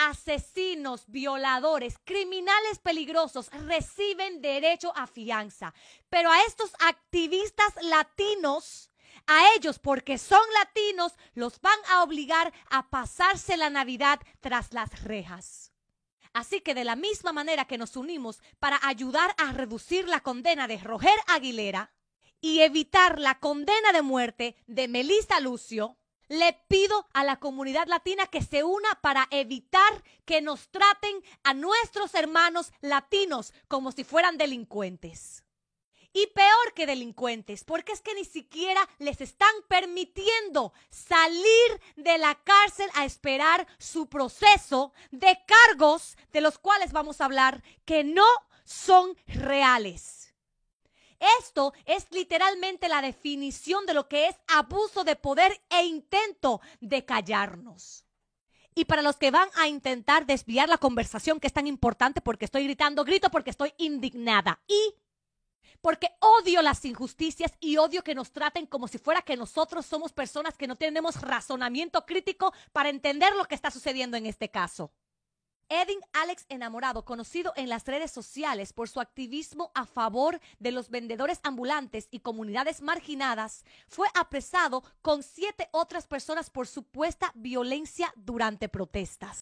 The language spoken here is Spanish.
asesinos, violadores, criminales peligrosos reciben derecho a fianza. Pero a estos activistas latinos, a ellos, porque son latinos, los van a obligar a pasarse la Navidad tras las rejas. Así que de la misma manera que nos unimos para ayudar a reducir la condena de Roger Aguilera y evitar la condena de muerte de Melissa Lucio, le pido a la comunidad latina que se una para evitar que nos traten a nuestros hermanos latinos como si fueran delincuentes. Y peor que delincuentes, porque es que ni siquiera les están permitiendo salir de la cárcel a esperar su proceso de cargos de los cuales vamos a hablar que no son reales. Esto es literalmente la definición de lo que es abuso de poder e intento de callarnos. Y para los que van a intentar desviar la conversación, que es tan importante porque estoy gritando, grito porque estoy indignada. Y porque odio las injusticias y odio que nos traten como si fuera que nosotros somos personas que no tenemos razonamiento crítico para entender lo que está sucediendo en este caso. Edin Alex Enamorado, conocido en las redes sociales por su activismo a favor de los vendedores ambulantes y comunidades marginadas, fue apresado con siete otras personas por supuesta violencia durante protestas.